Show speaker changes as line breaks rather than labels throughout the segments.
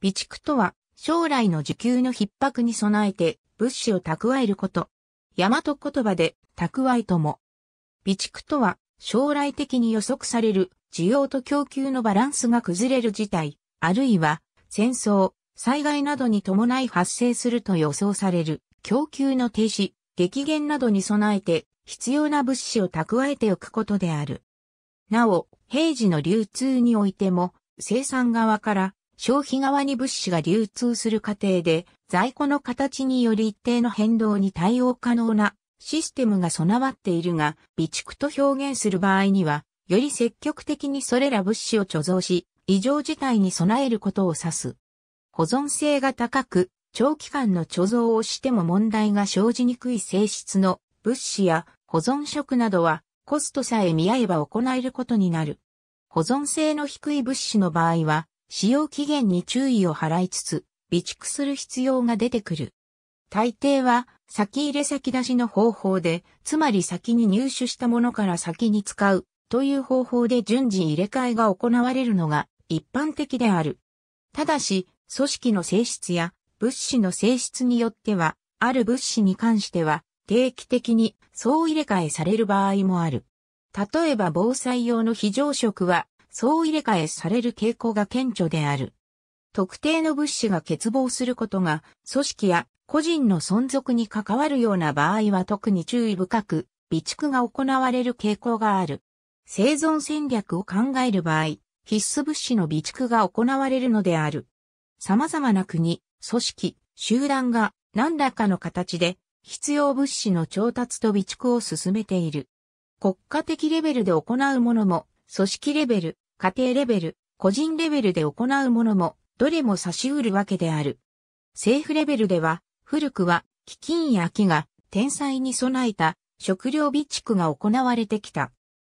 備蓄とは、将来の需給の逼迫に備えて物資を蓄えること。大和言葉で、蓄えとも。備蓄とは、将来的に予測される需要と供給のバランスが崩れる事態、あるいは、戦争、災害などに伴い発生すると予想される供給の停止、激減などに備えて必要な物資を蓄えておくことである。なお、平時の流通においても、生産側から消費側に物資が流通する過程で、在庫の形により一定の変動に対応可能なシステムが備わっているが、備蓄と表現する場合には、より積極的にそれら物資を貯蔵し、異常事態に備えることを指す。保存性が高く、長期間の貯蔵をしても問題が生じにくい性質の物資や保存食などはコストさえ見合えば行えることになる。保存性の低い物資の場合は使用期限に注意を払いつつ、備蓄する必要が出てくる。大抵は、先入れ先出しの方法で、つまり先に入手したものから先に使う、という方法で順次入れ替えが行われるのが一般的である。ただし、組織の性質や物資の性質によっては、ある物資に関しては、定期的に総入れ替えされる場合もある。例えば防災用の非常食は総入れ替えされる傾向が顕著である。特定の物資が欠乏することが、組織や個人の存続に関わるような場合は特に注意深く、備蓄が行われる傾向がある。生存戦略を考える場合、必須物資の備蓄が行われるのである。様々な国、組織、集団が何らかの形で必要物資の調達と備蓄を進めている。国家的レベルで行うものも、組織レベル、家庭レベル、個人レベルで行うものも、どれも差し得るわけである。政府レベルでは、古くは、飢饉や飢餓、天災に備えた食料備蓄が行われてきた。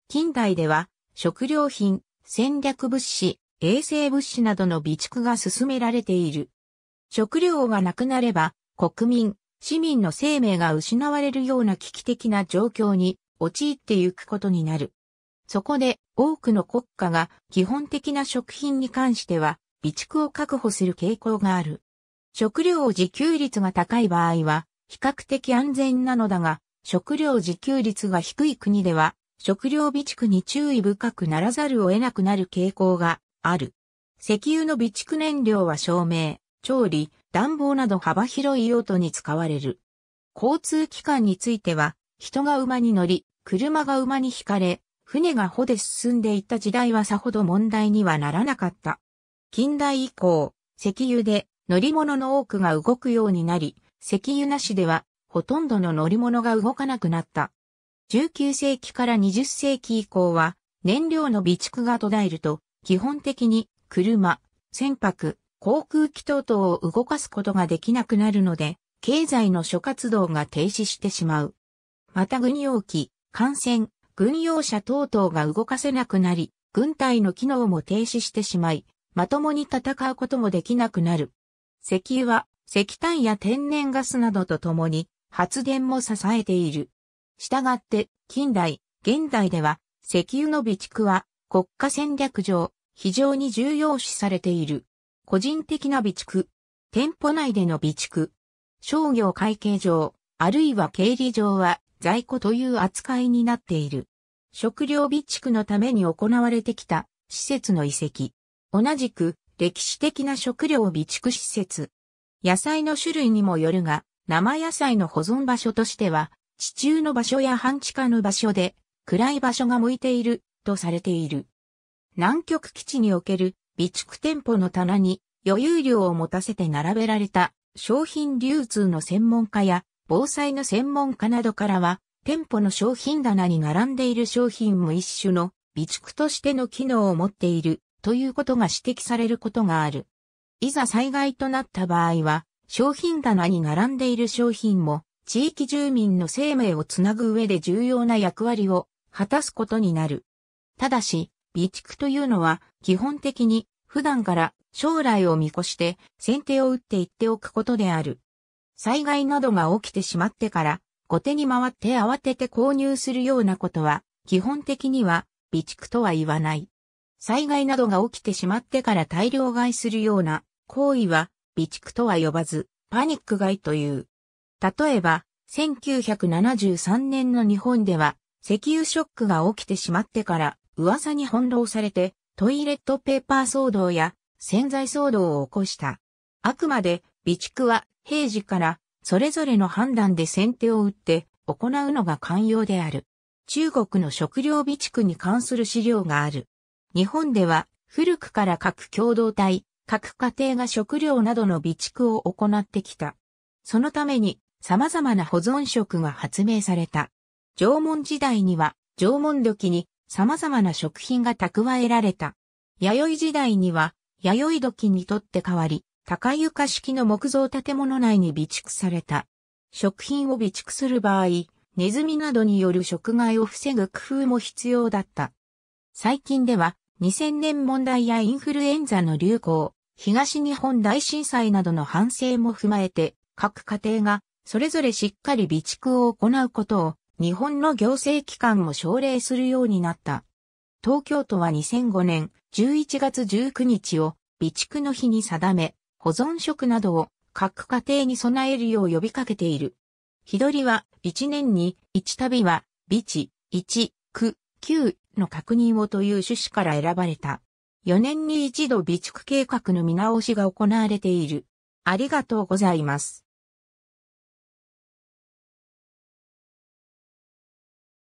近代では、食料品、戦略物資、衛生物資などの備蓄が進められている。食料がなくなれば、国民、市民の生命が失われるような危機的な状況に陥ってゆくことになる。そこで多くの国家が基本的な食品に関しては備蓄を確保する傾向がある。食料自給率が高い場合は比較的安全なのだが、食料自給率が低い国では食料備蓄に注意深くならざるを得なくなる傾向がある。石油の備蓄燃料は照明、調理、暖房など幅広い用途に使われる。交通機関については、人が馬に乗り、車が馬に引かれ、船が帆で進んでいった時代はさほど問題にはならなかった。近代以降、石油で乗り物の多くが動くようになり、石油なしではほとんどの乗り物が動かなくなった。19世紀から20世紀以降は燃料の備蓄が途絶えると、基本的に車、船舶、航空機等々を動かすことができなくなるので、経済の諸活動が停止してしまう。また軍用機、艦船、軍用車等々が動かせなくなり、軍隊の機能も停止してしまい、まともに戦うこともできなくなる。石油は石炭や天然ガスなどとともに発電も支えている。したがって近代、現代では石油の備蓄は国家戦略上非常に重要視されている。個人的な備蓄、店舗内での備蓄、商業会計上、あるいは経理上は在庫という扱いになっている。食料備蓄のために行われてきた施設の遺跡。同じく歴史的な食料備蓄施設。野菜の種類にもよるが、生野菜の保存場所としては、地中の場所や半地下の場所で、暗い場所が向いている、とされている。南極基地における備蓄店舗の棚に余裕量を持たせて並べられた商品流通の専門家や防災の専門家などからは店舗の商品棚に並んでいる商品も一種の備蓄としての機能を持っているということが指摘されることがある。いざ災害となった場合は、商品棚に並んでいる商品も地域住民の生命をつなぐ上で重要な役割を果たすことになる。ただし、備蓄というのは基本的に普段から将来を見越して先手を打っていっておくことである。災害などが起きてしまってから後手に回って慌てて購入するようなことは、基本的には備蓄とは言わない。災害などが起きてしまってから大量買いするような行為は備蓄とは呼ばず、パニック買いという。例えば、1973年の日本では、石油ショックが起きてしまってから、噂に翻弄されて、トイレットペーパー騒動や、洗剤騒動を起こした。あくまで、備蓄は平時からそれぞれの判断で先手を打って行うのが寛容である。中国の食料備蓄に関する資料がある。日本では古くから各共同体、各家庭が食料などの備蓄を行ってきた。そのために様々な保存食が発明された。縄文時代には縄文土器に様々な食品が蓄えられた。弥生時代には弥生土器にとって代わり、高床式の木造建物内に備蓄された。食品を備蓄する場合、ネズミなどによる食害を防ぐ工夫も必要だった。最近では、2000年問題やインフルエンザの流行、東日本大震災などの反省も踏まえて、各家庭がそれぞれしっかり備蓄を行うことを日本の行政機関も奨励するようになった。東京都は2005年11月19日を備蓄の日に定め、保存食などを各家庭に備えるよう呼びかけている。日取りは1年に1旅は、備地、1、区、9の確認をという趣旨から選ばれた。4年に一度備蓄計画の見直しが行われている。ありがとうございます。